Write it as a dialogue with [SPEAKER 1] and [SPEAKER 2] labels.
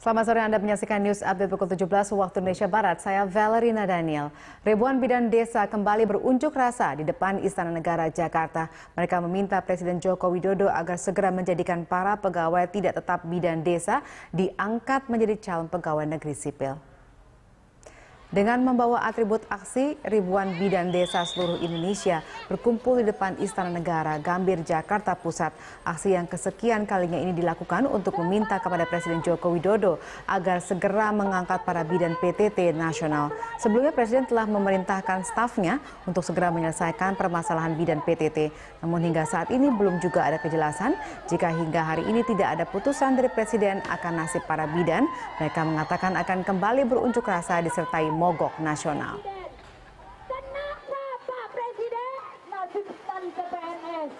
[SPEAKER 1] Selamat sore Anda menyaksikan News Update pukul 17 waktu Indonesia Barat. Saya Valerina Daniel. Ribuan bidan desa kembali berunjuk rasa di depan Istana Negara Jakarta. Mereka meminta Presiden Joko Widodo agar segera menjadikan para pegawai tidak tetap bidan desa diangkat menjadi calon pegawai negeri sipil. Dengan membawa atribut aksi, ribuan bidan desa seluruh Indonesia berkumpul di depan Istana Negara, Gambir, Jakarta Pusat. Aksi yang kesekian kalinya ini dilakukan untuk meminta kepada Presiden Joko Widodo agar segera mengangkat para bidan PTT nasional. Sebelumnya Presiden telah memerintahkan stafnya untuk segera menyelesaikan permasalahan bidan PTT. Namun hingga saat ini belum juga ada kejelasan jika hingga hari ini tidak ada putusan dari Presiden akan nasib para bidan. Mereka mengatakan akan kembali berunjuk rasa disertai mogok nasional.
[SPEAKER 2] Kenapa Pak Presiden masukkan ke PNS?